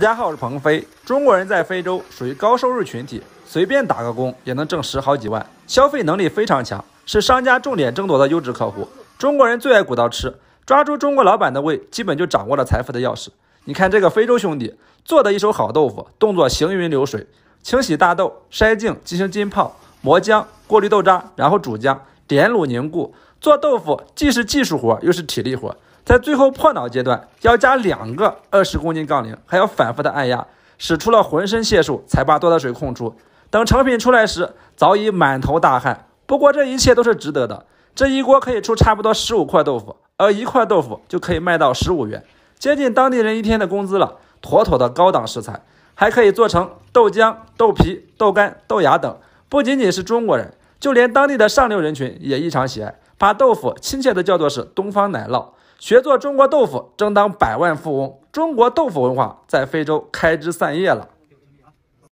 家好，我是鹏飞，中国人在非洲属于高收入群体，随便打个工也能挣十好几万，消费能力非常强，是商家重点争夺的优质客户。中国人最爱鼓捣吃，抓住中国老板的胃，基本就掌握了财富的钥匙。你看这个非洲兄弟做的一手好豆腐，动作行云流水，清洗大豆、筛净、进行浸泡、磨浆、过滤豆渣，然后煮浆。点卤凝固做豆腐，既是技术活，又是体力活。在最后破脑阶段，要加两个二十公斤杠铃，还要反复的按压，使出了浑身解数才把多的水控出。等成品出来时，早已满头大汗。不过这一切都是值得的。这一锅可以出差不多十五块豆腐，而一块豆腐就可以卖到十五元，接近当地人一天的工资了。妥妥的高档食材，还可以做成豆浆、豆皮、豆干、豆芽等。不仅仅是中国人。就连当地的上流人群也异常喜爱，把豆腐亲切的叫做是“东方奶酪”。学做中国豆腐，争当百万富翁。中国豆腐文化在非洲开枝散叶了。